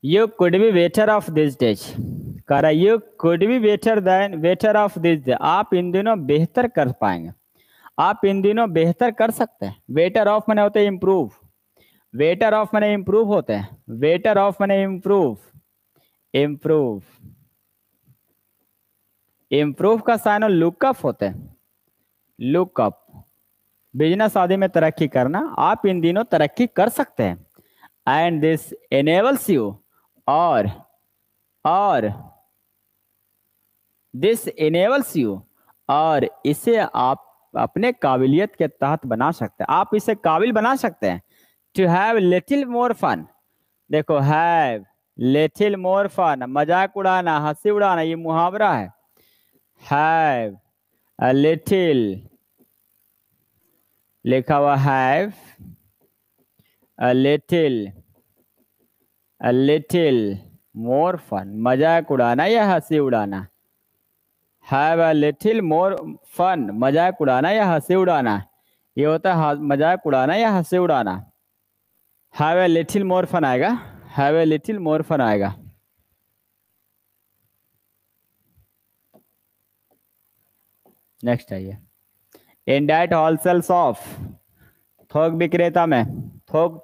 You could be better of this dish. करा you could be better than better of this day आप इन दिनों बेहतर कर पाएंगे आप इन दिनों बेहतर कर सकते हैं वेटर ऑफ मैंने होते हैं इम्प्रूव वेटर ऑफ मैंने इम्प्रूव होते हैं वेटर ऑफ मैंने इम्प्रूव इम्प्रूव इम्प्रूव का साइन और लुकअप होते हैं लुकअप बिजनेस आदि में तरक्की करना आप इन दिनों तरक्की कर सकते हैं एंड दिस एनेबल्स यू और और दिस इनेबल्स यू और इसे आप अपने काबिलियत के तहत बना सकते हैं आप इसे काबिल बना सकते हैं to have little more fun देखो हैव लिटिल मोर फन मजाक उड़ाना हंसी उड़ाना ये मुहावरा है हैव अ लिटिल लिखा हुआ have a little a little more fun मजाक उड़ाना या हंसी उड़ाना have a little more fun मजाक उड़ाना या हंसी उड़ाना ये होता है मजाक उड़ाना या हंसी उड़ाना have a little more fun आएगा have a little more fun आएगा नेक्स्ट आइए इन डैट होलसेल्स ऑफ थोक विक्रेता में थोक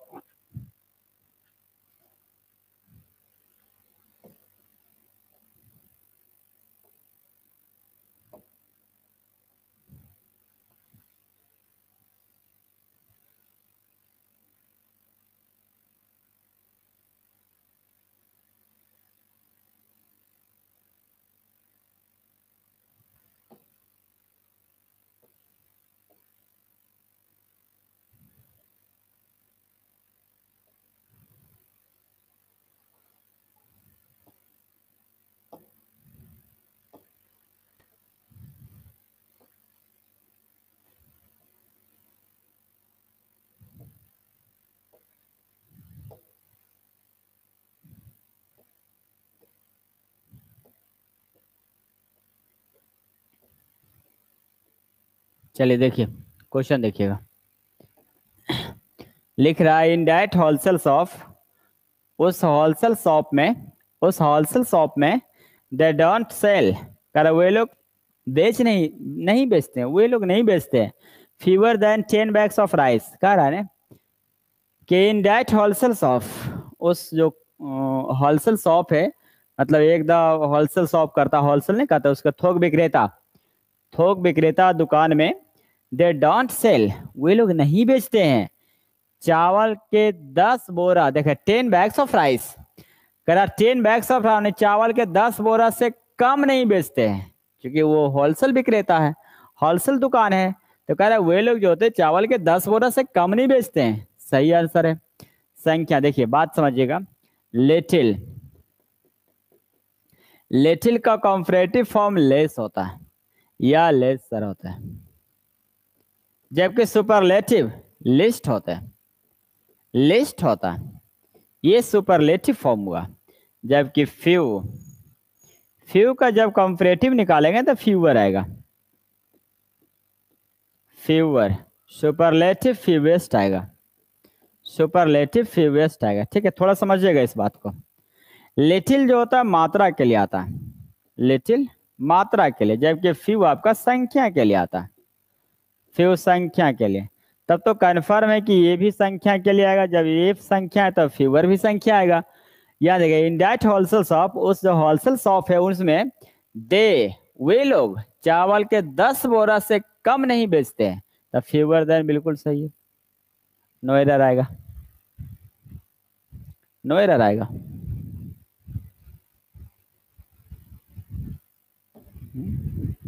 चलिए देखिए क्वेश्चन देखिएगा लिख रहा है इन डैट होलसेल शॉप उस होलसेल शॉप में उस होलसेल शॉप में दे डोंट सेल कर वे लोग बेच नहीं नहीं बेचते हैं वे लोग नहीं बेचते हैं fewer than ten bags of rice कह रहा है कि इन डैट होलसेल शॉप उस जो होलसेल शॉप है मतलब एक दा होलसेल शॉप करता होलसेल नहीं कहता उसका थोक विक्रेता थोक विक्रेता दुकान में दे डोंट सेल वे लोग नहीं बेचते हैं चावल के दस बोरा देखे टेन बैग्स ऑफ राइस कर टेन बैग्स ऑफ राइस चावल के दस बोरा से कम नहीं बेचते हैं क्योंकि वो होलसेल विक्रेता है होलसेल दुकान है तो कह रहे वे लोग जो होते चावल के दस बोरा से कम नहीं बेचते हैं सही आंसर है संख्या देखिए बात समझिएगा लेटिल लेटिल का कॉम्परेटिव फॉर्म लेस होता है या लेस सर होता है जबकि सुपरलेटिव लिस्ट होते हैं लिस्ट होता है ये सुपरलेटिव फॉर्म हुआ जबकि फ्यू फ्यू का जब कंपरेटिव निकालेंगे तो फ्यूअर आएगा फ्यूअर सुपरलेटिव फ्यूवेस्ट आएगा सुपरलेटिव फ्यूवेस्ट आएगा ठीक है थोड़ा समझिएगा इस बात को लिटिल जो होता है मात्रा के लिए आता है लिटिल मात्रा के लिए जबकि फ्यू आपका संख्या के लिए आता है फिर उस संख्या के लिए तब तो कन्फर्म है कि ये भी संख्या के लिए आएगा जब ये संख्या है तब फीवर भी संख्या आएगा याद रखिए इन डैट होलसेल शॉप उस जो होलसेल शॉप है उसमें दे वे लोग चावल के दस बोरा से कम नहीं बेचते हैं तो फीवर देन बिल्कुल सही है नो एरर आएगा नो एरर आएगा हुँ?